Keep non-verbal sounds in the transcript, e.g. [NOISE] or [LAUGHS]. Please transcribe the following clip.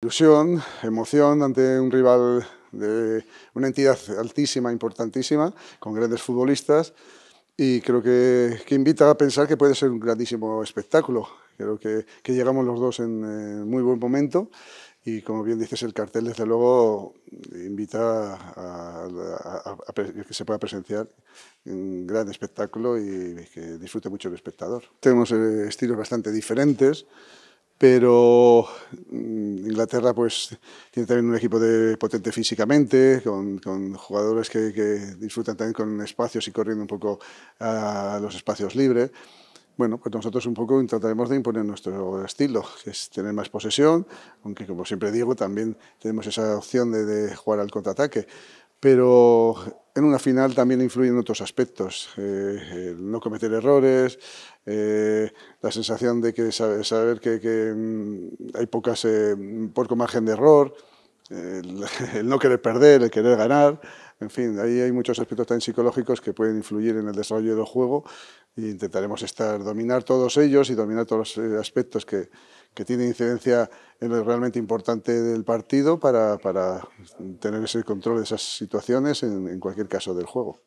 Ilusión, emoción ante un rival de una entidad altísima, importantísima, con grandes futbolistas y creo que, que invita a pensar que puede ser un grandísimo espectáculo. Creo que, que llegamos los dos en, muy buen momento y como bien dices, el cartel desde luego invita a, que se pueda presenciar un gran espectáculo y que disfrute mucho el espectador. Tenemos eh, estilos bastante diferentes pero mm, Inglaterra pues tiene también un equipo de, potente físicamente, con, jugadores que, disfrutan también con espacios y corriendo un poco a los espacios libres. Bueno, pues nosotros un poco trataremos de imponer nuestro estilo, que es tener más posesión, aunque como siempre digo, también tenemos esa opción de jugar al contraataque pero en una final también influyen otros aspectos, eh, el no cometer errores, eh, la sensación de que saber, que, mm, hay pocas, eh, poco margen de error, el, [LAUGHS] el, no querer perder, el querer ganar, en fin, ahí hay muchos aspectos también psicológicos que pueden influir en el desarrollo del juego intentaremos estar, dominar todos ellos y dominar todos los eh, aspectos que, tienen incidencia en lo realmente importante del partido para, tener ese control de esas situaciones en cualquier caso del juego.